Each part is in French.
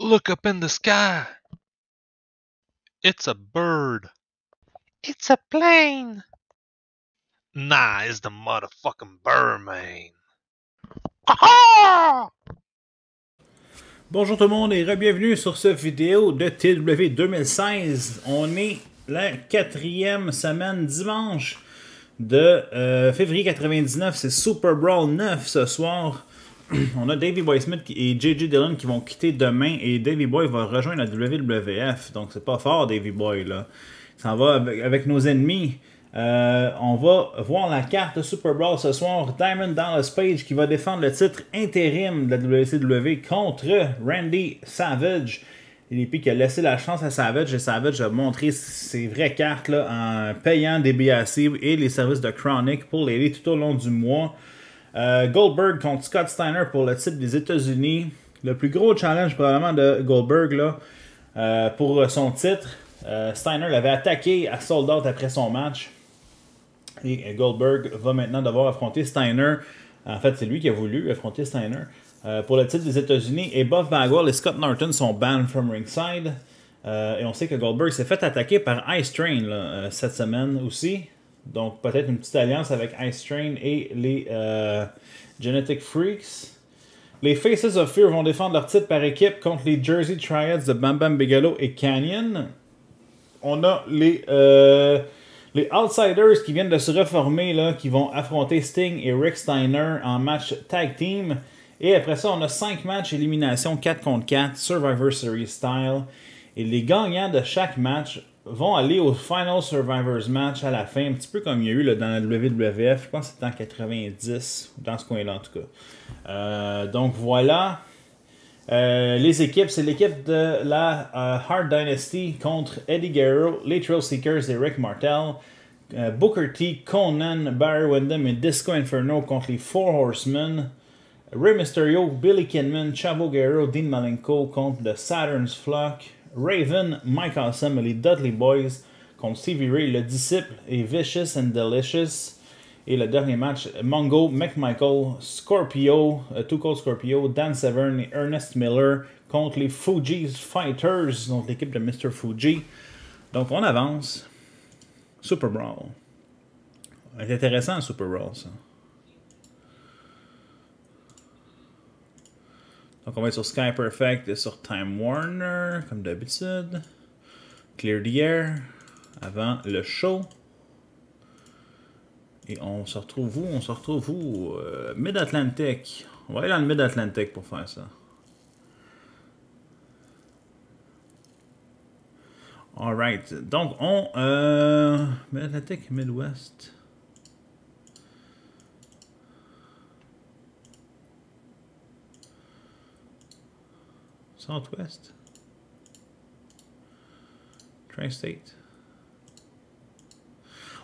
Look up in the sky. It's a bird. It's a plane. Nah, it's the motherfucking Bonjour tout le monde et bienvenue sur cette vidéo de TW 2016. On est la quatrième semaine dimanche de euh, février 99. C'est Super Brawl 9 ce soir. on a Davey Boy Smith et JJ Dillon qui vont quitter demain et Davey Boy va rejoindre la WWF. Donc c'est pas fort Davey Boy là. Ça va avec, nos ennemis. Euh, on va voir la carte de Super Bowl ce soir. Diamond Dallas Page qui va défendre le titre intérim de la WCW contre Randy Savage. Et puis qui a laissé la chance à Savage et Savage a montré ses vraies cartes là, en payant des BAC et les services de Chronic pour l'aider tout au long du mois. Euh, Goldberg contre Scott Steiner pour le titre des États-Unis. Le plus gros challenge probablement de Goldberg là, euh, pour son titre. Euh, Steiner l'avait attaqué à Sold après son match. Et Goldberg va maintenant devoir affronter Steiner. En fait, c'est lui qui a voulu affronter Steiner. pour le titre des États-Unis, et Bob Bagwell et Scott Norton sont banned from ringside. et on sait que Goldberg s'est fait attaquer par Ice Train cette semaine aussi. Donc peut-être une petite alliance avec Ice Train et les euh, Genetic Freaks. Les Faces of Fear vont défendre leur titre par équipe contre les Jersey Triads de Bam Bam Bigelow et Canyon. On a les, euh, les Outsiders qui viennent de se reformer, là, qui vont affronter Sting et Rick Steiner en match tag team. Et après ça, on a 5 matchs élimination 4 contre 4, Survivor Series style. Et les gagnants de chaque match vont aller au Final Survivors match à la fin, un petit peu comme il y a eu le dans la WWF, je pense que c'était en 90, dans ce coin-là en tout cas. Euh, donc voilà. Euh, les équipes, c'est l'équipe de la euh, Hard Dynasty contre Eddie Guerrero, les Trail Seekers et Rick Martel. Booker T, Conan, Barry Windham et Disco Inferno contre les Four Horsemen. Ray Mysterio, Billy Kidman, Chavo Guerrero, Dean Malenko contre le Saturn's Flock. Raven, Mike Awesome et les Dudley Boys contre Stevie Ray, le disciple et Vicious and Delicious. Et le dernier match, Mongo, McMichael, Scorpio, euh, Cold Scorpio, Dan Severn et Ernest Miller contre les Fuji Fighters, donc l'équipe de Mr. Fuji. Donc on avance. Super Brawl. C'est intéressant, Super Brawl, ça. Donc on va être sur Sky Perfect et sur Time Warner, comme d'habitude. Clear the air avant le show. Et on se retrouve où? On se retrouve où? Euh, Mid-Atlantic. On va aller dans le Mid-Atlantic pour faire ça. Alright. Donc on... Euh, Mid-Atlantic, Midwest. Southwest. Tri-State.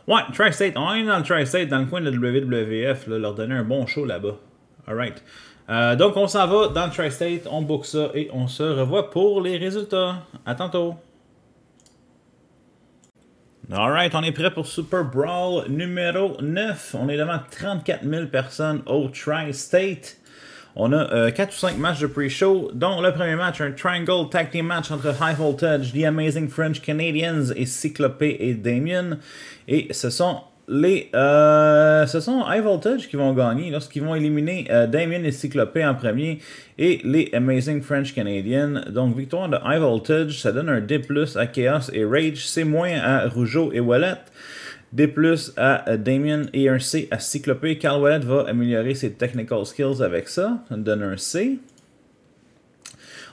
Ouais, Tri-State. On est dans le Tri-State, dans le coin de la WWF. Là, leur donner un bon show là-bas. Alright. Euh, donc, on s'en va dans le Tri-State. On book ça et on se revoit pour les résultats. À tantôt. Alright, on est prêt pour Super Brawl numéro 9. On est devant 34 000 personnes au Tri-State. On a 4 euh, ou 5 matchs de pre-show, dont le premier match, un Triangle Tag Team Match entre High Voltage, The Amazing French Canadians et Cyclopée et Damien. Et ce sont les, euh, ce sont High Voltage qui vont gagner lorsqu'ils vont éliminer euh, Damien et Cyclope en premier et les Amazing French Canadians. Donc, victoire de High Voltage, ça donne un D à Chaos et Rage, c'est moins à Rougeau et Wallet. D plus à euh, Damien et un C à Cyclopée. Carl va améliorer ses technical skills avec ça. Ça donne un C.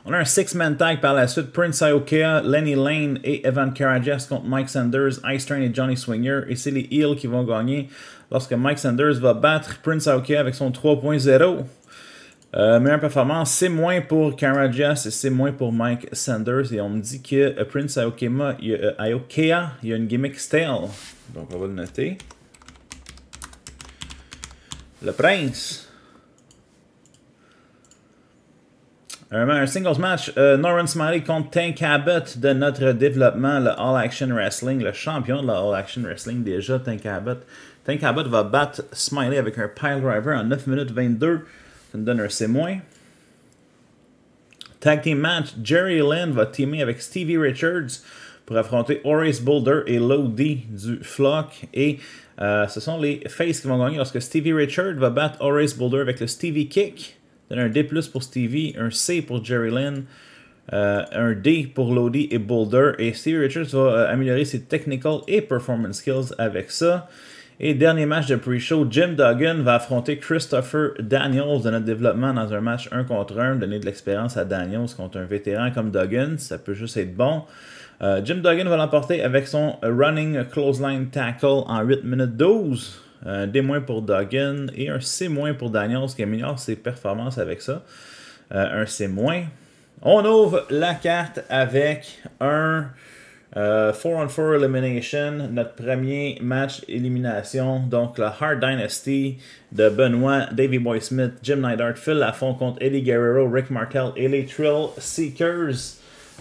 On a un six-man tag par la suite. Prince Iokea, Lenny Lane et Evan Karajas contre Mike Sanders, Ice Train et Johnny Swinger. Et c'est les Heels qui vont gagner lorsque Mike Sanders va battre Prince Iokea avec son 3.0. Euh, meilleure performance, c'est moins pour Karajas et c'est moins pour Mike Sanders. Et on me dit que euh, Prince Aokéa il y a, euh, il y a une gimmick stale. Donc on va le noter. Le Prince. Un, singles match, euh, Smiley contre Tank Abbott de notre développement, le All Action Wrestling, le champion de l'All Action Wrestling déjà, Tank Abbott. Tank Abbott va battre Smiley avec un pile driver en 9 minutes 22. Ça donne un C-. Tag Team Match, Jerry Lynn va teamer avec Stevie Richards pour affronter Horace Boulder et Lodi du Flock. Et euh, ce sont les faces qui vont gagner lorsque Stevie Richards va battre Horace Boulder avec le Stevie Kick. Donne un D pour Stevie, un C pour Jerry Lynn, euh, un D pour Lodi et Boulder. Et Stevie Richards va euh, améliorer ses technical et performance skills avec ça. Et dernier match de pre-show, Jim Duggan va affronter Christopher Daniels de notre développement dans un match 1 contre 1. Donner de l'expérience à Daniels contre un vétéran comme Duggan, ça peut juste être bon. Euh, Jim Duggan va l'emporter avec son running clothesline tackle en 8 minutes 12. Des D- pour Duggan et un C- pour Daniels qui améliore ses performances avec ça. Euh, un C-. On ouvre la carte avec un 4 euh, on 4 Elimination, notre premier match élimination. Donc, la Hard Dynasty de Benoit, Davey Boy Smith, Jim Neidhart, Phil Lafont contre Eddie Guerrero, Rick Martel et les Trill Seekers.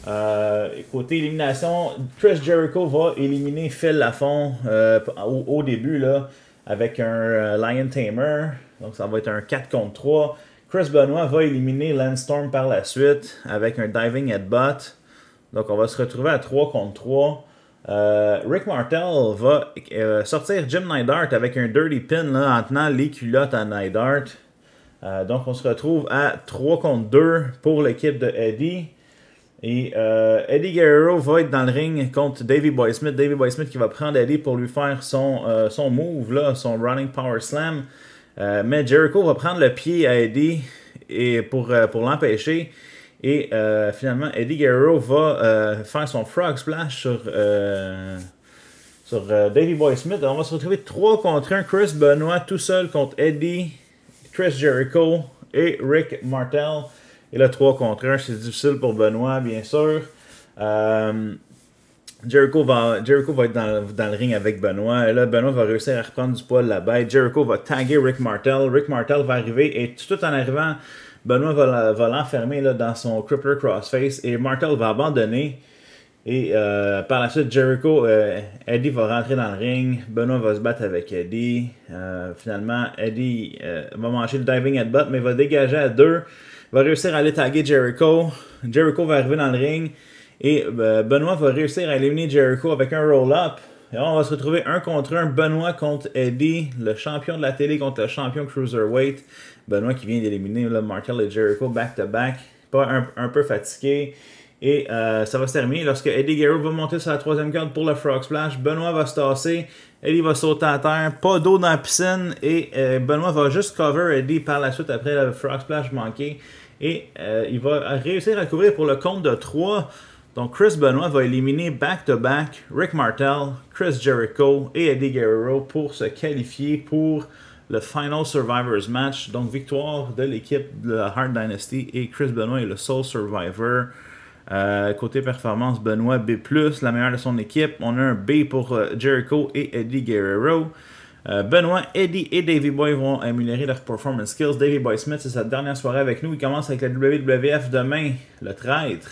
Euh, côté élimination, Chris Jericho va éliminer Phil Lafont euh, au, début là, avec un Lion Tamer. Donc ça va être un 4 contre 3. Chris Benoit va éliminer Landstorm par la suite avec un Diving Headbutt. Donc, on va se retrouver à 3 contre 3. Euh, Rick Martel va euh, sortir Jim Neidhart avec un dirty pin là, en tenant les culottes à Neidhart. Euh, donc, on se retrouve à 3 contre 2 pour l'équipe de Eddie. Et Eddie Guerrero va être dans le ring contre Davey Boy Smith. Davey Boy Smith qui va prendre Eddie pour lui faire son, move, son running power slam. mais Jericho va prendre le pied à Eddie et pour l'empêcher. Et euh, finalement, Eddie Guerrero va euh, faire son frog splash sur, euh, Davy sur Davey Boy Smith. on va se retrouver 3 contre 1. Chris Benoit tout seul contre Eddie, Chris Jericho et Rick Martel. Et là, 3 contre 1, c'est difficile pour Benoit, bien sûr. Jericho va, Jericho va être dans, dans, le ring avec Benoit. Et là, Benoit va réussir à reprendre du poil là-bas. Jericho va taguer Rick Martel. Rick Martel va arriver et tout en arrivant Benoît va, l'enfermer dans son Crippler Crossface et Martel va abandonner. Et euh, par la suite, Jericho, euh, Eddie va rentrer dans le ring. Benoît va se battre avec Eddie. Euh, finalement, Eddie va manger le diving headbutt, mais va dégager à deux. Va réussir à aller taguer Jericho. Jericho va arriver dans le ring. Et Benoît va réussir à éliminer Jericho avec un roll-up. Et on va se retrouver un contre un, Benoît contre Eddie, le champion de la télé contre le champion Cruiserweight. Benoît qui vient d'éliminer Martel et Jericho back-to-back. pas un, peu fatigué. Et euh, ça va se terminer lorsque Eddie Guerrero va monter sur la troisième corde pour le Frog Splash. Benoît va se tasser. Eddie va sauter à terre. Pas d'eau dans la piscine. Et euh, Benoît va juste cover Eddie par la suite après le Frog Splash manqué. Et euh, il va réussir à couvrir pour le compte de 3. Donc Chris Benoît va éliminer back-to-back -back Rick Martel, Chris Jericho et Eddie Guerrero pour se qualifier pour le Final Survivors match. Donc, victoire de l'équipe de la Hard Dynasty et Chris Benoit est le sole Survivor. Euh, côté performance, Benoit B, la meilleure de son équipe. On a un B pour euh, Jericho et Eddie Guerrero. Euh, Benoit, Eddie et Davey Boy vont améliorer leurs performance skills. Davey Boy Smith, c'est sa dernière soirée avec nous. Il commence avec la WWF demain, le traître.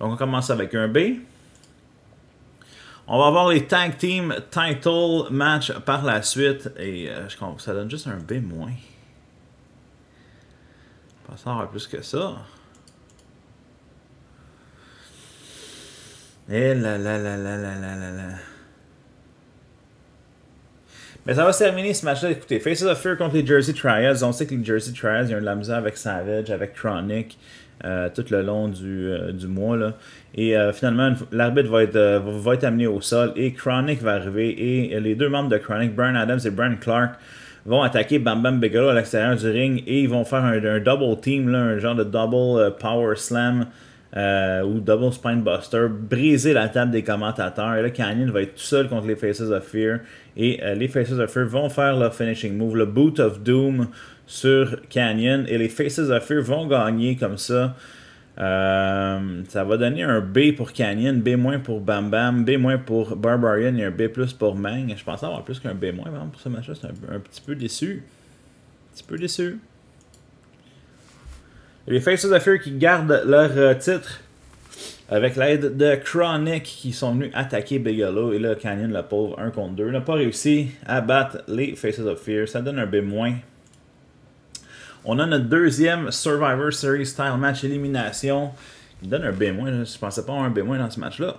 Donc on commence avec un B. On va avoir les tag team title match par la suite. Et euh, je comprends, ça donne juste un B-. Pas ça aura plus que ça. Et là là là là là là là là. Mais ça va se terminer ce match-là. Écoutez, Faces of Fear contre les Jersey Trials. On sait que les Jersey Trials, il y a eu de la misère avec Savage, avec Chronic, euh, tout le long du, euh, du mois. Là. Et euh, finalement, l'arbitre va être, va être amené au sol et Chronic va arriver. Et les deux membres de Chronic, Brian Adams et Brian Clark, vont attaquer Bam Bam Bigelow à l'extérieur du ring et ils vont faire un, un double team, là, un genre de double power slam euh, ou Double Buster briser la table des commentateurs. Et là, Canyon va être tout seul contre les Faces of Fear. Et euh, les Faces of Fear vont faire leur finishing move, le Boot of Doom sur Canyon. Et les Faces of Fear vont gagner comme ça. Euh, ça va donner un B pour Canyon, B- pour Bam Bam, B- pour Barbarian et un B pour Mang. Je pensais avoir plus qu'un B- pour ce match-là. C'est un, petit peu déçu. Un petit peu déçu. Les Faces of Fear qui gardent leur euh, titre avec l'aide de Chronic qui sont venus attaquer Bigelow et là Canyon le pauvre 1 contre 2 n'a pas réussi à battre les Faces of Fear, ça donne un B-. On a notre deuxième Survivor Series Style Match élimination il donne un B-, je ne pensais pas avoir un B- dans ce match-là.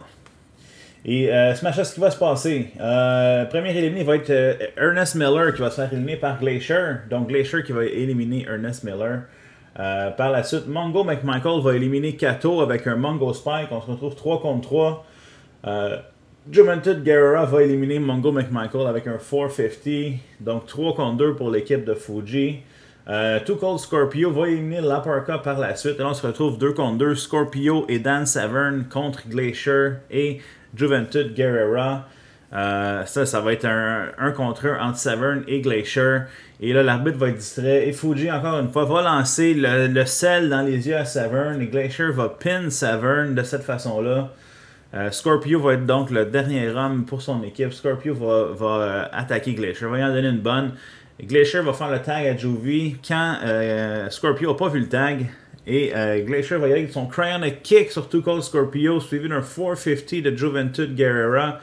Et euh, ce match-là, ce qui va se passer, euh, premier éliminé va être euh, Ernest Miller qui va se faire éliminer par Glacier. Donc Glacier qui va éliminer Ernest Miller. Euh, par la suite, Mongo McMichael va éliminer Kato avec un Mongo Spike. On se retrouve 3 contre 3. Euh, Juventud Guerrera va éliminer Mongo McMichael avec un 450. Donc 3 contre 2 pour l'équipe de Fuji. Euh, Too Cold Scorpio va éliminer Laparca par la suite. Et là, on se retrouve 2 contre 2. Scorpio et Dan Severn contre Glacier et Juventud Guerrera. Euh, ça, ça va être un 1 contre 1 entre Severn et Glacier. Et là, l'arbitre va être distrait. Et Fuji, encore une fois, va lancer le, sel dans les yeux à Savern. Et Glacier va pin Savern de cette façon-là. Euh, Scorpio va être donc le dernier homme pour son équipe. Scorpio va, euh, attaquer Glacier. Va y en donner une bonne. Glacier va faire le tag à Jovi quand euh, Scorpio n'a pas vu le tag. Et Glacier va y aller avec son crayon kick sur Two Cold Scorpio, suivi d'un 450 de Juventud Guerrera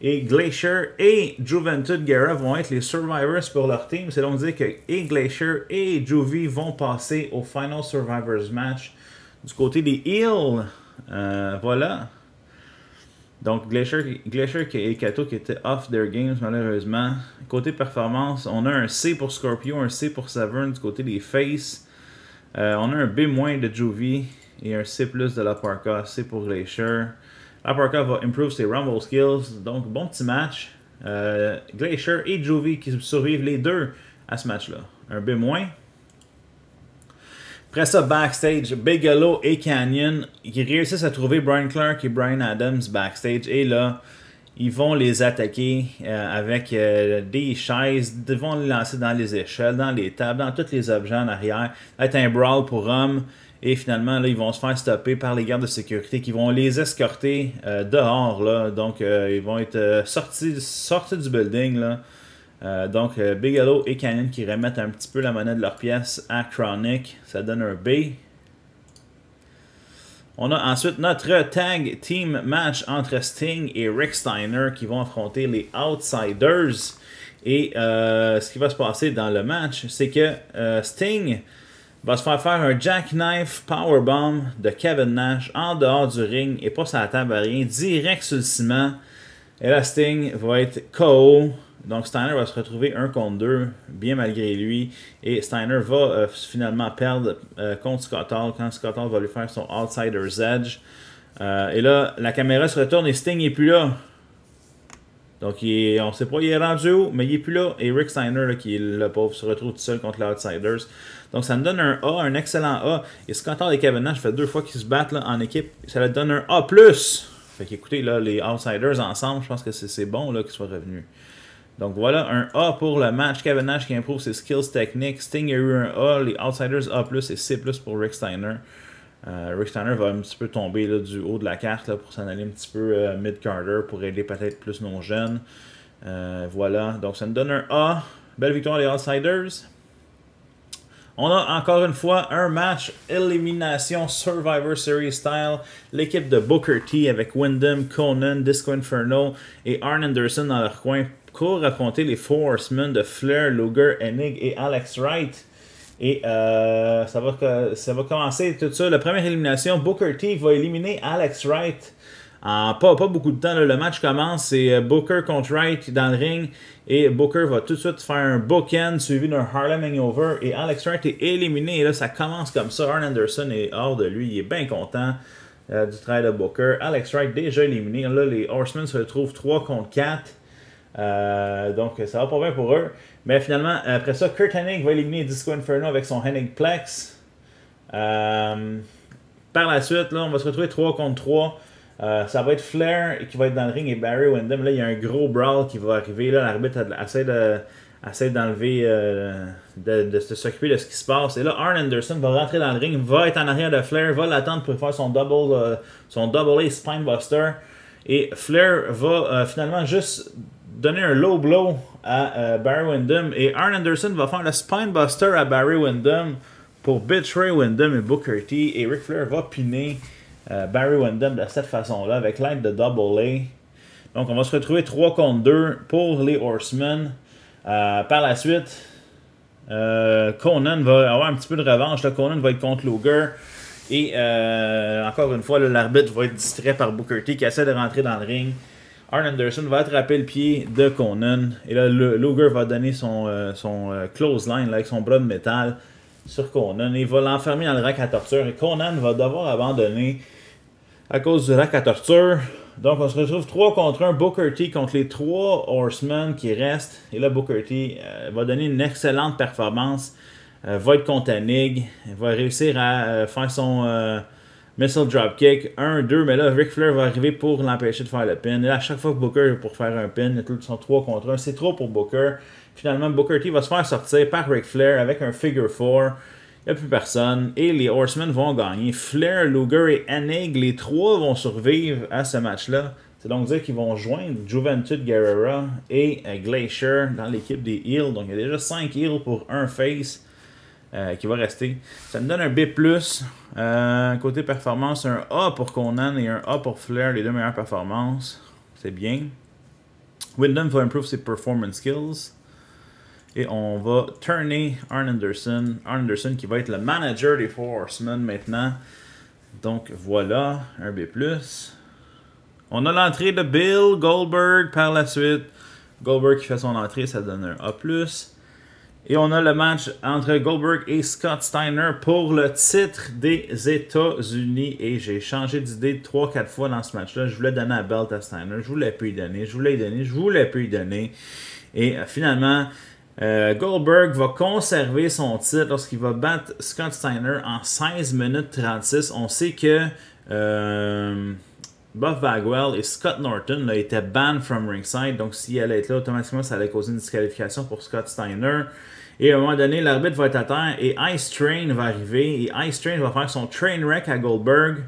et Glacier et Juventud Guerra vont être les Survivors pour leur team. C'est donc dire que Glacier et Juvie vont passer au Final Survivors match du côté des Hills. Euh, voilà. Donc Glacier, Glacier et Kato qui étaient off their games malheureusement. Côté performance, on a un C pour Scorpio, un C pour Severn du côté des Face. Euh, on a un B- de Juvie et un C de la Parka, C pour Glacier. Aparka va improve ses Rumble skills. Donc, bon petit match. Euh, Glacier et Jovi qui survivent les deux à ce match-là. Un B-. Après ça, backstage, Bigelow et Canyon qui réussissent à trouver Brian Clark et Brian Adams backstage. Et là, ils vont les attaquer euh, avec euh, des chaises, ils vont les lancer dans les échelles, dans les tables, dans tous les objets en arrière. Ça un brawl pour hommes. Et finalement, là, ils vont se faire stopper par les gardes de sécurité qui vont les escorter euh, dehors. Là. Donc, euh, ils vont être euh, sortis, du building. Là. donc, Bigelow et Canyon qui remettent un petit peu la monnaie de leur pièce à Chronic. Ça donne un B. On a ensuite notre tag team match entre Sting et Rick Steiner qui vont affronter les Outsiders. Et ce qui va se passer dans le match, c'est que Sting va se faire faire un jackknife powerbomb de Kevin Nash en dehors du ring et pas sur la table à rien, direct sur le ciment. Et là, Sting va être KO. Donc Steiner va se retrouver 1 contre 2, bien malgré lui. Et Steiner va euh, finalement perdre euh, contre Scott Hall quand Scott Hall va lui faire son Outsider's Edge. Euh, et là, la caméra se retourne et Sting n'est plus là. Donc, on sait pas, il est rendu haut, mais il est plus là. Et Rick Steiner, qui est le pauvre, se retrouve tout seul contre les Outsiders. Donc, ça me donne un A, un excellent A. Et qu'entend les des ça fait deux fois qu'ils se battent en équipe. Ça leur donne un A. Fait qu'écoutez, là, les Outsiders ensemble, je pense que c'est bon qu'ils soient revenus. Donc voilà, un A pour le match. Kevin qui improve ses skills techniques. Sting a eu un A. Les Outsiders A, et C pour Rick Steiner. Euh, Rick Steiner va un petit peu tomber du haut de la carte pour s'en aller un petit peu euh, mid-carter pour aider peut-être plus nos jeunes. Euh, voilà, donc ça nous donne un A. Belle victoire les Outsiders. On a encore une fois un match élimination Survivor Series style. L'équipe de Booker T avec Wyndham, Conan, Disco Inferno et Arn Anderson dans leur coin Pour raconter les Four Horsemen de Flair, Luger, Enig et Alex Wright. Et euh, ça, va, ça va commencer tout ça. La première élimination, Booker T va éliminer Alex Wright. En pas, pas beaucoup de temps, le match commence, c'est euh, Booker contre Wright dans le ring et Booker va tout de suite faire un bookend suivi d'un Harlem Hangover et Alex Wright est éliminé et là ça commence comme ça, Arn Anderson est hors de lui, il est bien content euh, du travail de Booker. Alex Wright déjà éliminé, là les Horsemen se retrouvent 3 contre 4, donc ça va pas bien pour eux. Mais finalement, après ça, Kurt Hennig va éliminer Disco Inferno avec son Hennig Plex. Euh, par la suite, là, on va se retrouver 3 contre 3. Euh, ça va être Flair qui va être dans le ring et Barry Windham. Là, il y a un gros brawl qui va arriver. Là, l'arbitre essaie de d'enlever, euh, de, s'occuper de ce qui se passe. Et là, Arn Anderson va rentrer dans le ring, va être en arrière de Flair, va l'attendre pour faire son double, son double A Spinebuster. Et Flair va finalement juste donner un low blow à euh, Barry Windham. Et Arn Anderson va faire le spinebuster à Barry Windham pour Betray Windham et Booker T. Et Ric Flair va piner euh, Barry Windham de cette façon-là avec l'aide de Double A. Donc on va se retrouver 3 contre 2 pour les Horsemen. Euh, par la suite, Conan va avoir un petit peu de revanche. Conan va être contre Luger. Et encore une fois, l'arbitre va être distrait par Booker T qui essaie de rentrer dans le ring. Arn Anderson va attraper le pied de Conan. Et là, Luger va donner son, euh, son euh, close line avec son bras de métal sur Conan. Il va l'enfermer dans le rack à torture. Et Conan va devoir abandonner à cause du rack à torture. Donc, on se retrouve 3 contre 1. Booker T contre les 3 Horsemen qui restent. Et là, Booker T euh, va donner une excellente performance. va être contre va réussir à faire son Missile dropkick, 1, 2, mais là, Ric Flair va arriver pour l'empêcher de faire le pin. Et à chaque fois que Booker pour faire un pin, ils sont 3 contre 1, c'est trop pour Booker. Finalement, Booker T va se faire sortir par Ric Flair avec un figure 4. Il n'y a plus personne. Et les Horsemen vont gagner. Flair, Luger et Enig, les trois vont survivre à ce match-là. C'est donc dire qu'ils vont joindre Juventud Guerrera et Glacier dans l'équipe des Heels. Donc il y a déjà 5 Heels pour un Face. Euh, qui va rester. Ça me donne un B. Euh, côté performance, un A pour Conan et un A pour Flair, les deux meilleures performances. C'est bien. Wyndham va improve ses performance skills. Et on va tourner Arn Anderson. Arn Anderson qui va être le manager des Four Horsemen maintenant. Donc voilà, un B. On a l'entrée de Bill Goldberg par la suite. Goldberg qui fait son entrée, ça donne un A. Et on a le match entre Goldberg et Scott Steiner pour le titre des États-Unis. Et j'ai changé d'idée 3-4 fois dans ce match-là. Je voulais donner à belt à Steiner. Je voulais plus y donner. Je voulais y donner. Je voulais plus y donner. Et finalement, euh, Goldberg va conserver son titre lorsqu'il va battre Scott Steiner en 16 minutes 36. On sait que euh, Buff Bagwell et Scott Norton étaient banned from ringside. Donc, s'il allait être là, automatiquement, ça allait causer une disqualification pour Scott Steiner. Et à un moment donné, l'arbitre va être à terre et Ice Train va arriver. Et Ice Train va faire son train wreck à Goldberg.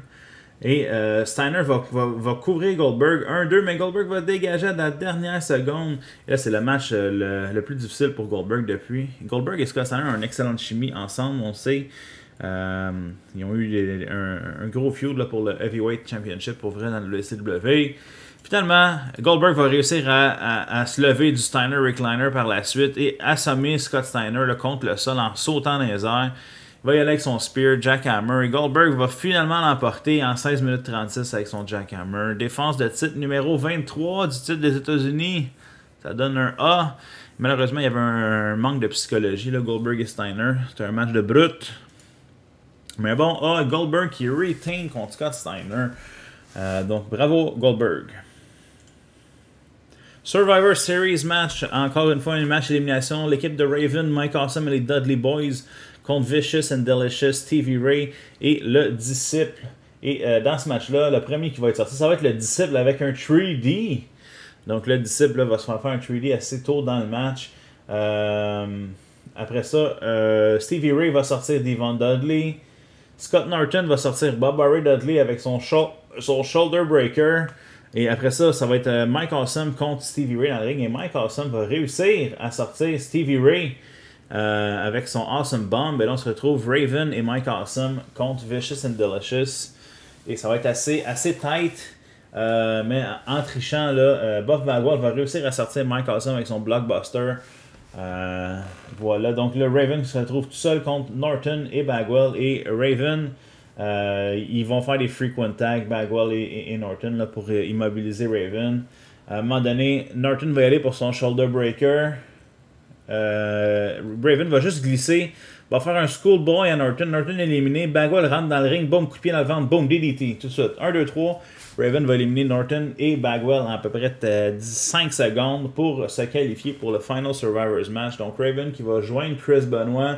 Et euh, Steiner va, va, couvrir Goldberg 1-2, mais Goldberg va dégager à la dernière seconde. Et là, c'est le match euh, le, plus difficile pour Goldberg depuis. Goldberg et Scott Steiner ont une excellente chimie ensemble, on sait. Euh, ils ont eu un, gros feud pour le Heavyweight Championship pour vrai dans le CW. Finalement, Goldberg va réussir à, se lever du Steiner Recliner par la suite et assommer Scott Steiner contre le sol en sautant dans les airs. Il va y aller avec son spear, Hammer, Et Goldberg va finalement l'emporter en 16 minutes 36 avec son Jack Hammer. Défense de titre numéro 23 du titre des États-Unis. Ça donne un A. Malheureusement, il y avait un manque de psychologie, là, Goldberg et Steiner. C'était un match de brut. Mais bon, A, Goldberg qui retain contre Scott Steiner. Euh, donc bravo Goldberg. Survivor Series match, encore une fois un match d'élimination. L'équipe de Raven, Mike Awesome et les Dudley Boys contre Vicious and Delicious, Stevie Ray et le Disciple. Et euh, dans ce match-là, le premier qui va être sorti, ça va être le Disciple avec un 3D. Donc le Disciple va se faire faire un 3D assez tôt dans le match. Euh, après ça, euh, Stevie Ray va sortir Devon Dudley. Scott Norton va sortir Bob Barry Dudley avec son shoulder breaker. Et après ça, ça va être euh, Mike Awesome contre Stevie Ray dans le ring. Et Mike Awesome va réussir à sortir Stevie Ray euh, avec son Awesome Bomb. Et là, on se retrouve Raven et Mike Awesome contre Vicious and Delicious. Et ça va être assez, assez tight. Euh, mais en trichant, là, Buff Bagwell va réussir à sortir Mike Awesome avec son blockbuster. voilà, donc le Raven se retrouve tout seul contre Norton et Bagwell. Et Raven euh, ils vont faire des frequent tags, Bagwell et, Norton, là, pour euh, immobiliser Raven. À un moment donné, Norton va aller pour son shoulder breaker. Euh, Raven va juste glisser, va faire un schoolboy à Norton. Norton est éliminé. Bagwell rentre dans le ring, boum, coup de pied dans le ventre, boum, DDT, tout de suite. 1, 2, 3. Raven va éliminer Norton et Bagwell en à peu près 5 secondes pour se qualifier pour le Final Survivors match. Donc Raven qui va joindre Chris Benoit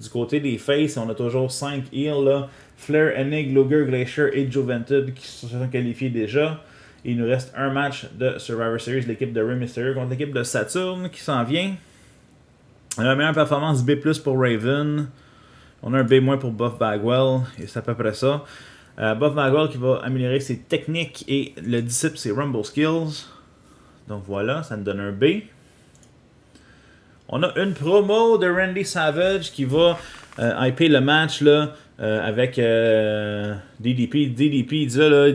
du côté des Faces. On a toujours 5 heals là. Flair, Enig, Luger, Glacier et Juventud qui se sont qualifiés déjà. il nous reste un match de Survivor Series, l'équipe de Rey contre l'équipe de Saturn qui s'en vient. La meilleure performance B pour Raven. On a un B- pour Buff Bagwell et c'est à peu près ça. Euh, Buff Bagwell qui va améliorer ses techniques et le disciple ses Rumble Skills. Donc voilà, ça nous donne un B. On a une promo de Randy Savage qui va euh, hyper le match là, euh, avec euh, DDP. DDP, il dit là,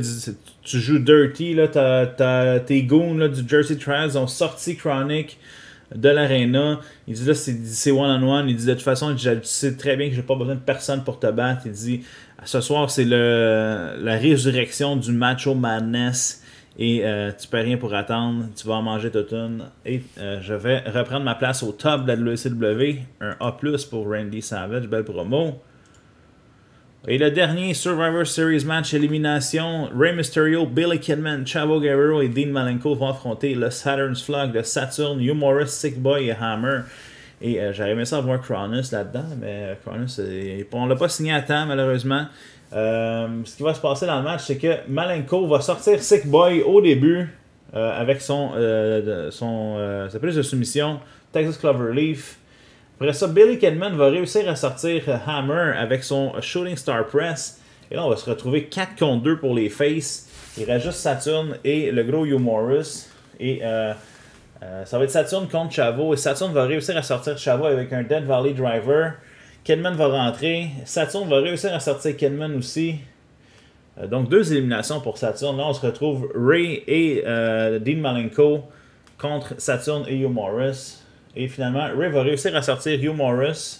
tu joues Dirty, tes goons du Jersey Trials ont sorti Chronic de l'arena. Il dit là, c'est one-on-one. Il dit de toute façon, tu sais très bien que j'ai pas besoin de personne pour te battre. Il dit ce soir, c'est la résurrection du Macho Madness et euh, tu peux rien pour attendre, tu vas en manger une et je vais reprendre ma place au top de la WCW, un A+, pour Randy Savage, belle promo. Et le dernier Survivor Series match élimination, Rey Mysterio, Billy Kidman, Chavo Guerrero et Dean Malenko vont affronter le Saturn's Flock de Saturn, Humorous, Sick Boy et Hammer. Et euh, aimé ça voir Cronus là-dedans, mais euh, Cronus, euh, on l'a pas signé à temps malheureusement. Euh, ce qui va se passer dans le match, c'est que Malenko va sortir Sick Boy au début avec son, sa prise de soumission, Texas Cloverleaf. Après ça, Billy Kidman va réussir à sortir euh, Hammer avec son euh, Shooting Star Press. Et là, on va se retrouver 4 contre 2 pour les Faces. Il reste juste Saturn et le gros Hugh Morris. Et euh, ça va être Saturn contre Chavo. Et Saturn va réussir à sortir Chavo avec un Dead Valley Driver. Kidman va rentrer. Saturn va réussir à sortir Kidman aussi. donc deux éliminations pour Saturn. Là, on se retrouve Ray et Dean Malenko contre Saturn et Hugh Morris. Et finalement, Ray va réussir à sortir Hugh Morris.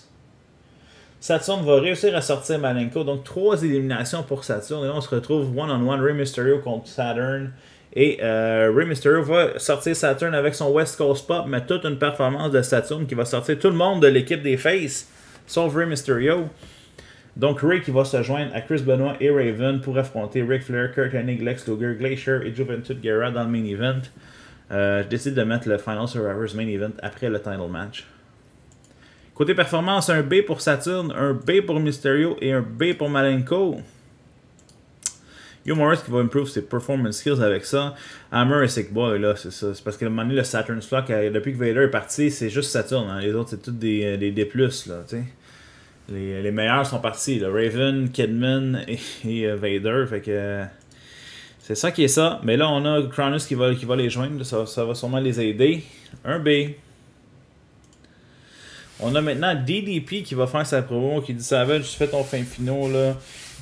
Saturn va réussir à sortir Malenko. Donc, trois éliminations pour Saturn. Et là, on se retrouve one-on-one. -on Ray Mysterio contre Saturn. Et euh, Ray Mysterio va sortir Saturn avec son West Coast Pop, mais toute une performance de Saturn qui va sortir tout le monde de l'équipe des Faces, sauf Ray Mysterio. Donc Ray qui va se joindre à Chris Benoit et Raven pour affronter Rick Flair, Kurt Henning, Lex Luger, Glacier et Juventud Guerra dans le main event. Euh, je décide de mettre le Final Survivors Main Event après le title match. Côté performance, un B pour Saturn, un B pour Mysterio et un B pour Malenko. Yo qui va improve ses performance skills avec ça. Hammer et Sick Boy, là, c'est ça. C'est parce qu'à un moment donné, le Saturn Flock, euh, depuis que Vader est parti, c'est juste Saturn. Hein. Les autres, c'est tous des, euh, des D, là, les, les, meilleurs sont partis, Le Raven, Kidman et, Vader, fait que. C'est ça qui est ça. Mais là, on a Cronus qui va, qui va les joindre. Ça, va sûrement les aider. Un B. On a maintenant DDP qui va faire sa promo, qui dit ça va tu fais ton fin final là.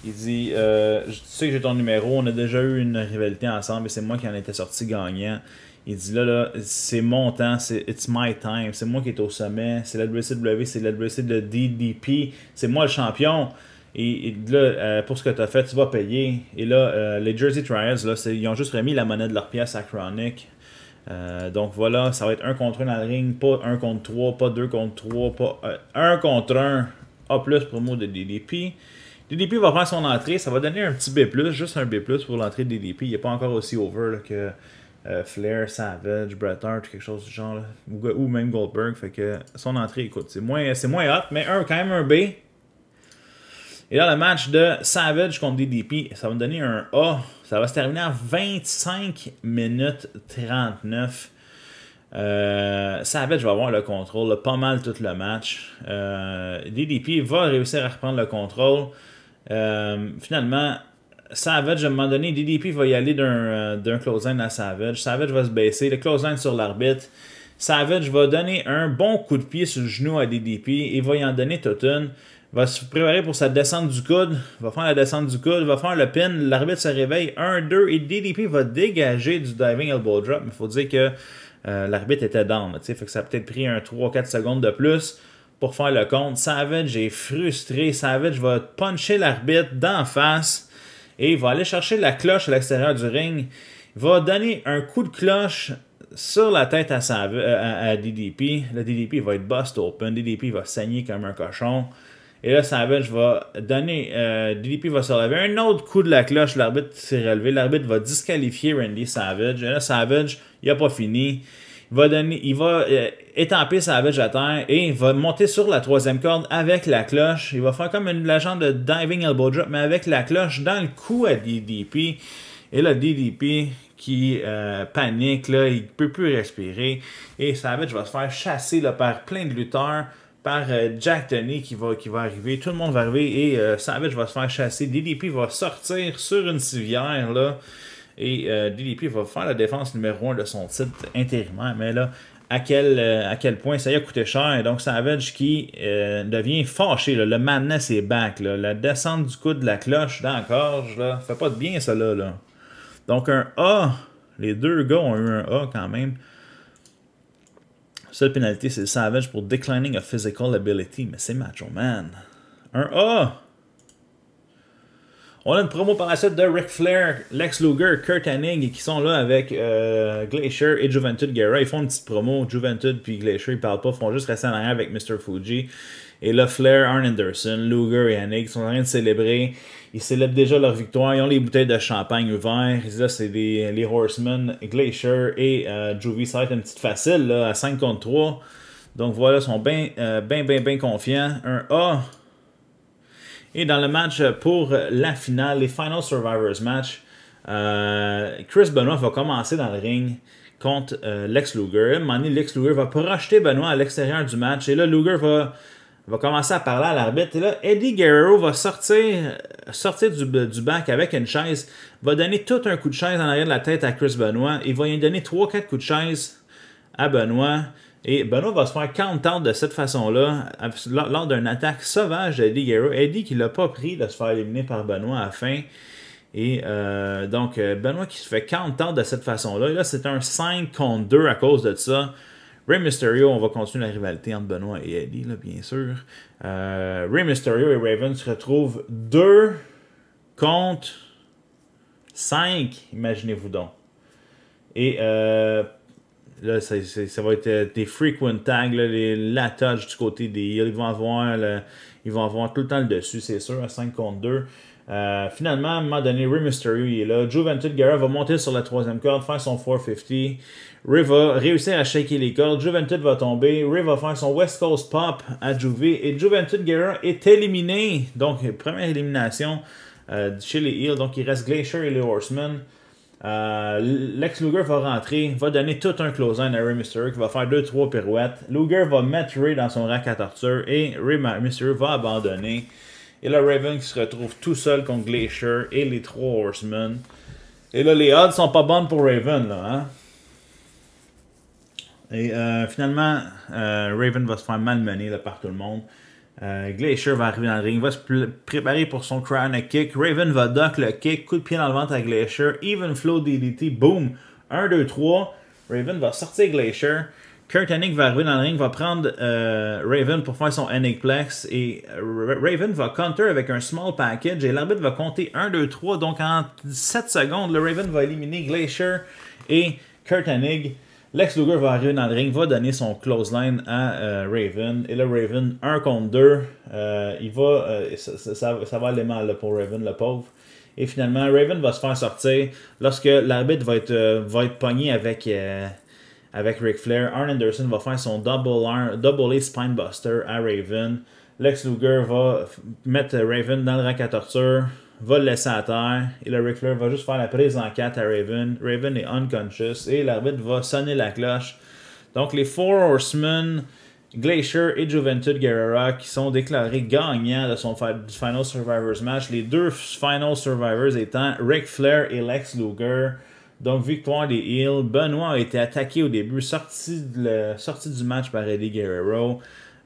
Il dit euh, Tu sais que j'ai ton numéro, on a déjà eu une rivalité ensemble et c'est moi qui en étais sorti gagnant. Il dit là, là, c'est mon temps, c'est it's my time, c'est moi qui est au sommet, c'est la WCW, c'est la de DDP, c'est moi le champion. Et, là, euh, pour ce que tu as fait, tu vas payer. Et là, euh, les Jersey Trials, ils ont juste remis la monnaie de leur pièce à Chronic. Euh, donc voilà, ça va être un contre 1 dans le ring, pas un contre 3, pas 2 contre 3, pas 1 contre 1 A plus pour de DDP. DDP va prendre son entrée, ça va donner un petit B, juste un B pour l'entrée de DDP. Il n'est pas encore aussi over que Flair, Savage, Bret Hart, quelque chose du genre, ou, même Goldberg. Fait que son entrée, écoute, c'est moins, moins hot, mais un, quand même un B, et là, le match de Savage contre DDP, ça va me donner un A. Ça va se terminer à 25 minutes 39. Euh, Savage va avoir le contrôle pas mal tout le match. Euh, DDP va réussir à reprendre le contrôle. Euh, finalement, Savage, à un moment donné, DDP va y aller d'un close-in à Savage. Savage va se baisser. Le close-in sur l'arbitre. Savage va donner un bon coup de pied sur le genou à DDP et va y en donner tout une va se préparer pour sa descente du coude, va faire la descente du coude, va faire le pin, l'arbitre se réveille, 1-2, et DDP va dégager du diving elbow drop. Mais il faut dire que euh, l'arbitre était down, fait que ça a peut-être pris un 3-4 secondes de plus pour faire le compte. Savage est frustré, Savage va puncher l'arbitre d'en face, et il va aller chercher la cloche à l'extérieur du ring, il va donner un coup de cloche sur la tête à, euh, à DDP. Le DDP va être bust open. DDP va saigner comme un cochon. Et là, Savage va donner. Euh, DDP va se relever. Un autre coup de la cloche. L'arbitre s'est relevé. L'arbitre va disqualifier Randy Savage. Et là, Savage, il n'a pas fini. Il va, donner, il va euh, étamper Savage à terre et il va monter sur la troisième corde avec la cloche. Il va faire comme une, la de diving elbow drop, mais avec la cloche dans le coup à DDP. Et là, DDP qui euh, panique, là, il ne peut plus respirer. Et Savage va se faire chasser là, par plein de lutteurs par euh, Jack Tenney qui va, qui va arriver. Tout le monde va arriver et euh, Savage va se faire chasser. DDP va sortir sur une civière là. Et euh, DDP va faire la défense numéro 1 de son titre intérimaire. Mais là, à quel, à quel point ça y a coûté cher. Donc Savage qui devient fâché. Là. Le madness est back. La descente du coup de la cloche dans la gorge. Là. Fait pas de bien ça là. Donc un A. Les deux gars ont eu un A quand même. Seule pénalité, c'est Savage pour declining a physical ability. Mais c'est Macho Man. Un A! On a une promo par la suite de Ric Flair, Lex Luger, Kurt Hennig qui sont là avec euh, Glacier et Juventude Guerra. Ils font une petite promo. Juventude puis Glacier, ils parlent pas, Ils font juste rester en arrière avec Mr. Fuji. Et là, Flair, Arn Anderson, Luger et Hannick sont en train de célébrer. Ils célèbrent déjà leur victoire. Ils ont les bouteilles de champagne ouvertes. Là, c'est les Horsemen, Glacier et euh, une petite facile là, à 5 contre 3. Donc voilà, ils sont bien, euh, bien, bien, bien confiants. Un A. Et dans le match pour la finale, les Final Survivors match, euh, Chris Benoit va commencer dans le ring contre euh, Lex Luger. Manny Lex Luger va projeter Benoit à l'extérieur du match. Et là, Luger va va commencer à parler à l'arbitre. Et là, Eddie Guerrero va sortir, sortir du, du bac avec une chaise, va donner tout un coup de chaise en arrière de la tête à Chris Benoit. Il va lui donner 3-4 coups de chaise à Benoit. Et Benoit va se faire 40 out de cette façon-là lors d'une attaque sauvage d'Eddie Guerrero. Eddie qui l'a pas pris de se faire éliminer par Benoit à la fin. Et euh, donc, euh, Benoit qui se fait 40 out de cette façon-là. Et là, c'est un 5 contre 2 à cause de ça. Ray Mysterio, on va continuer la rivalité entre Benoît et Eddie, là, bien sûr. Euh, Ray Mysterio et Raven se retrouvent 2 contre 5, imaginez-vous donc. Et euh, là, ça, va être euh, des frequent tags, la les du côté des Ils vont avoir, ils vont avoir tout le temps le dessus, c'est sûr, à 5 contre 2. Euh, finalement, à un moment donné, Ray Mysterio il est là. Juventude Guerra va monter sur la troisième corde, faire son 450. Ray va réussir à shaker les cordes. Juventude va tomber. Ray va faire son West Coast Pop à Juve. Et Juventude Guerra est éliminé. Donc, première élimination euh, chez les Heels. Donc, il reste Glacier et les Horsemen. Euh, Lex Luger va rentrer, va donner tout un close-in à Ray Mysterio qui va faire 2-3 pirouettes. Luger va mettre Ray dans son rack à torture et Ray Mysterio va abandonner. Et là, Raven qui se retrouve tout seul contre Glacier et les trois Horsemen. Et là, les odds sont pas bonnes pour Raven, là, hein. Et euh, finalement, euh, Raven va se faire malmener par tout le monde. Euh, Glacier va arriver dans le ring, va se préparer pour son crown kick. Raven va dock le kick, coup de pied dans le ventre à Glacier. Even flow DDT, boom! 1, 2, 3. Raven va sortir Glacier. Kurt Hennig va arriver dans le ring, va prendre euh, Raven pour faire son Enigplex et euh, Raven va counter avec un small package et l'arbitre va compter 1, 2, 3. Donc en 7 secondes, le Raven va éliminer Glacier et Kurt Hennig. Lex Luger va arriver dans le ring, va donner son close à euh, Raven. Et le Raven, 1 contre 2, il va, ça, va aller mal pour Raven, le pauvre. Et finalement, Raven va se faire sortir lorsque l'arbitre va être, va être pogné avec avec Ric Flair. Arn Anderson va faire son double, double A Spinebuster à Raven. Lex Luger va mettre Raven dans le rack à torture, va le laisser à terre, et le Ric Flair va juste faire la prise en 4 à Raven. Raven est unconscious, et l'arbitre va sonner la cloche. Donc les Four Horsemen, Glacier et Juventude Guerrera qui sont déclarés gagnants de son Final Survivors match. Les deux Final Survivors étant Ric Flair et Lex Luger. Donc, victoire des Heels. Benoit a été attaqué au début, sorti, du match par Eddie Guerrero.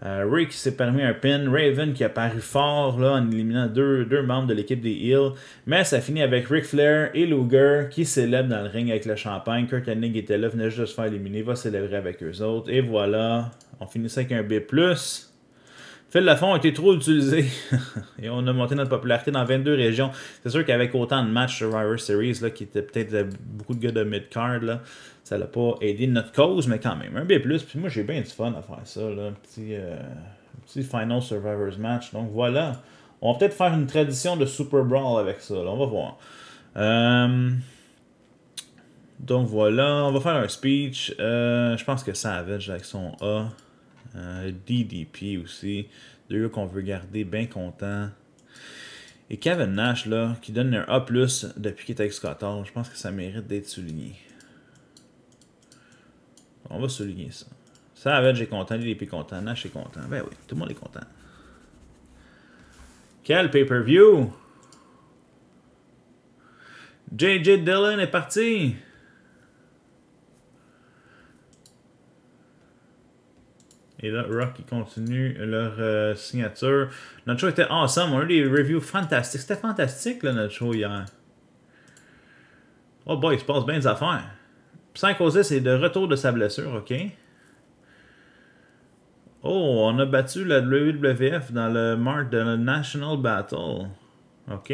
Euh, Rick s'est permis un pin. Raven qui a paru fort là, en éliminant deux, membres de l'équipe des Heels. Mais ça finit avec Ric Flair et Luger qui célèbrent dans le ring avec le champagne. Kurt Hennig était là, venait juste de se faire éliminer, va célébrer avec eux autres. Et voilà, on finit ça avec un B. La fond a été trop utilisé et on a monté notre popularité dans 22 régions. C'est sûr qu'avec autant de matchs Survivor Series, là, qui était peut-être beaucoup de gars de mid-card, là, ça l'a pas aidé notre cause, mais quand même, un B+. Puis moi, j'ai bien du fun à faire ça, euh, un petit, Final Survivors match. Donc voilà, on va peut-être faire une tradition de Super Brawl avec ça, on va voir. Euh, donc voilà, on va faire un speech. Euh, je pense que Savage avec son A. Euh, DDP aussi. Deux qu'on veut garder bien content. Et Kevin Nash, là, qui donne un A depuis qu'il est avec je pense que ça mérite d'être souligné. On va souligner ça. Ça, avait j'ai content, les est content, Nash est content. Ben oui, tout le monde est content. Quel pay-per-view! JJ Dillon est parti! Et là, Rock, continue leur euh, signature. Notre show était awesome. On a eu des reviews fantastiques. C'était fantastique, là, notre show hier. Oh boy, il se passe bien des affaires. Psychosis c'est de retour de sa blessure, ok? Oh, on a battu la WWF dans le marque de la National Battle. OK.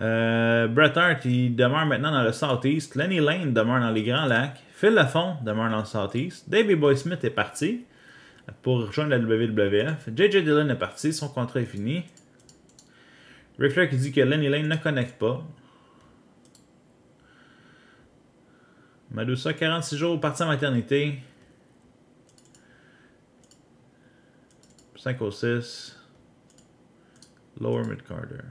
Euh, Bret Hart, il demeure maintenant dans le Southeast. Lenny Lane demeure dans les Grands Lacs. Phil Lafont demeure dans le Southeast. Davey Boy Smith est parti pour rejoindre la WWF. E. JJ Dillon est parti, son contrat est fini. Riffler qui dit que Lenny Lane ne connecte pas. Madusa, 46 jours, parti en maternité. Psycho 6. Lower mid Carter.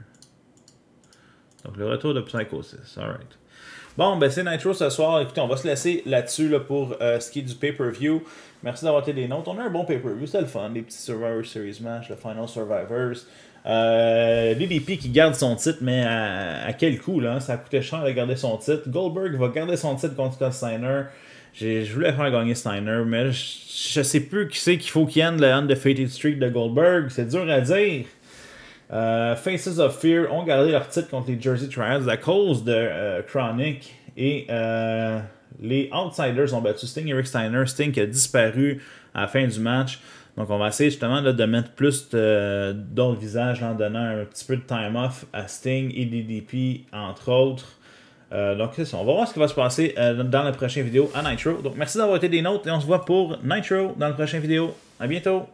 Donc le retour de Psycho 6. Alright. Bon, ben c'est Nitro ce soir. Écoutez, on va se laisser là-dessus là, pour euh, ce qui est du pay-per-view. Merci d'avoir été des notes. On a un bon pay-per-view, C'est le fun. Les petits Survivor Series match, le Final Survivors. Euh, DDP qui garde son titre, mais à, quel coût, là? Hein? Ça coûté cher de garder son titre. Goldberg va garder son titre contre Scott Steiner. Je voulais faire gagner Steiner, mais je, ne sais plus qui c'est qu'il faut qu'il y ait le Fated Street de Goldberg. C'est dur à dire. Euh, Faces of Fear ont gardé leur titre contre les Jersey Trials à cause de euh, Chronic et euh, les Outsiders ont battu Sting et Rick Steiner. Sting a disparu à la fin du match. Donc on va essayer justement de mettre plus d'autres visages en donnant un petit peu de time off à Sting et DDP entre autres. donc on va voir ce qui va se passer dans la prochaine vidéo à Nitro. Donc merci d'avoir été des notes et on se voit pour Nitro dans la prochaine vidéo. À bientôt!